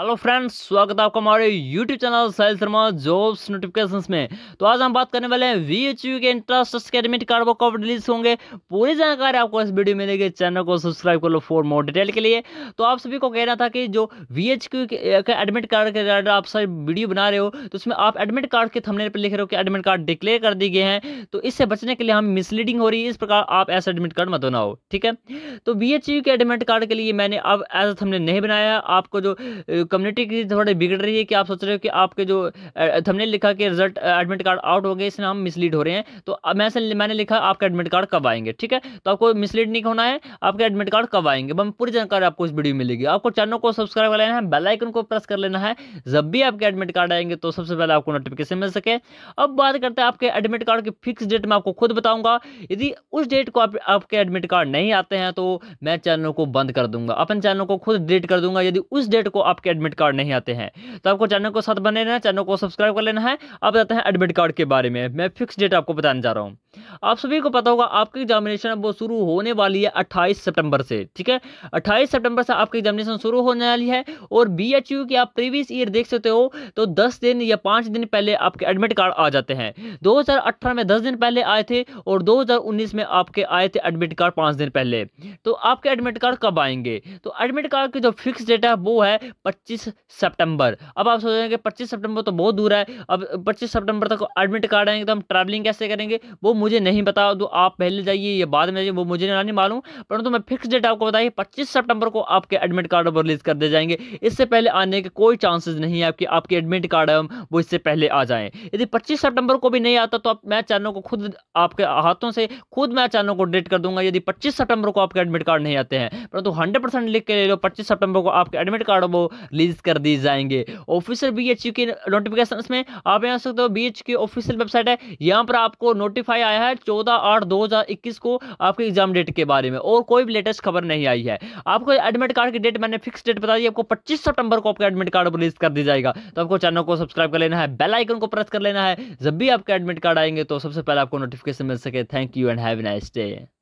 hello friends स्वागत है आपका हमारे YouTube channel Sahil Sharma jobs notifications में तो आज हम बात करने वाले हैं वी एच यू के इंट्रास्ट के एडमिट कार्ड वो कब रिलीज होंगे पूरी जानकारी आपको इस वीडियो में मिलेगी चैनल को सब्सक्राइब कर लो फॉर मोर डिटेल के लिए तो आप सभी को कहना था कि जो वी एच क्यू के एडमिट कार्ड के रिगार्ड आप सभी वीडियो बना रहे हो तो उसमें आप एडमिट कार्ड के थमने पर लिख रहे हो कि एडमिट कार्ड डिक्लेयर कर दिए गए हैं तो इससे बचने के लिए हम मिसलीडिंग हो रही है इस प्रकार आप ऐसा एडमिट कार्ड मत बनाओ ठीक है तो वी एच यू के एडमिट कार्ड के लिए मैंने अब ऐसा थमने नहीं बनाया आपको जो कम्युनिटी की थोड़ी बिगड़ रही है कि आप सोच रहे हो कि आपके जो थमने लिखा कि रिजल्ट एडमिट कार्ड आउट हो गए इसमें हम मिसलीड हो रहे हैं तो मैं मैंने लिखा आपका एडमिट कार्ड कब आएंगे ठीक है तो आपको मिसलीड नहीं होना है आपके एडमिट कार्ड कब आएंगे हम पूरी जानकारी आपको इस वीडियो मिलेगी आपको चैनल को सब्सक्राइब कर लेना है बेलाइकन को प्रेस कर लेना है जब भी आपके एडमिट कार्ड आएंगे तो सबसे पहले आपको नोटिफिकेशन मिल सके अब बात करते हैं आपके एडमिट कार्ड की फिक्स डेट में आपको खुद बताऊंगा यदि उस डेट को आपके एडमिट कार्ड नहीं आते हैं तो मैं चैनल को बंद कर दूंगा अपन चैनल को खुद डेट कर दूंगा यदि उस डेट को आपके एडमिट कार्ड नहीं आते हैं तो आपको चैनल को साथ बने रहना चैनल को सब्सक्राइब कर लेना है अब जाते हैं एडमिट कार्ड के बारे में मैं फिक्स डेट आपको बताने जा रहा हूँ आप सभी को पता होगा आपकी एग्जामिनेशन अब वो शुरू होने वाली है अट्ठाईस सेप्टेम्बर से ठीक है अट्ठाईस सेप्टेम्बर से आपकी एग्जामिनेशन शुरू होने वाली है और बी एच यू की आप प्रीवियस ईयर देख सकते हो तो दस दिन या पाँच दिन पहले आपके एडमिट कार्ड आ जाते हैं 2018 में दस दिन पहले आए थे और 2019 में आपके आए थे एडमिट कार्ड पाँच दिन पहले तो आपके एडमिट कार्ड कब आएंगे तो एडमिट कार्ड की जो फिक्स डेट है वो है पच्चीस सितंबर अब आप सोच रहे हैं कि पच्चीस सितंबर तो बहुत दूर है अब पच्चीस सितंबर तक एडमिट कार्ड आएंगे तो हम ट्रैवलिंग कैसे करेंगे वो मुझे नहीं पता तो आप पहले जाइए या बाद में जाइए वो मुझे नहीं मालूम परंतु तो मैं फिक्स डेट आपको बताइए पच्चीस सेप्टेम्बर को आपके एडमिट कार्ड रिलीज कर दिए जाएंगे इससे पहले आने के कोई चांसेस नहीं है आपकी आपके एडमिट कार्ड है वो इससे पहले आ जाएँ यदि पच्चीस सेप्टेम्बर को भी नहीं आता तो आप मैं चैनल को खुद आपके हाथों से खुद मैं चैनल को डेट कर दूंगा यदि पच्चीस सेप्टेम्बर को आपके एडमिट कार्ड नहीं आते हैं परंतु हंड्रेड परसेंट लिख के ले लो पच्चीस सेप्टेम्बर को आपके एडमिट कार्ड वो रिलीज कर दिए जाएंगे ऑफिशियल बी एच यू के नोटिफिकेशन में आप यहाँ सकते हो तो बी एच की ऑफिशियल वेबसाइट है यहाँ पर आपको नोटिफाई आया है चौदह आठ दो हज़ार इक्कीस को आपके एग्जाम डेट के बारे में और कोई भी लेटेस्ट खबर नहीं आई है आपको एडमिट कार्ड की डेट मैंने फिक्स डेट बता दी आपको पच्चीस सितंबर को आपका एडमिट कार्ड रिलीज कर दिया जाएगा तो आपको चैनल को सब्सक्राइब कर लेना है बेल आइकन को प्रेस कर लेना है जब भी आपके एडमिट कार्ड आएंगे तो सबसे पहले आपको नोटिफिकेशन मिल सके thank you and have nice day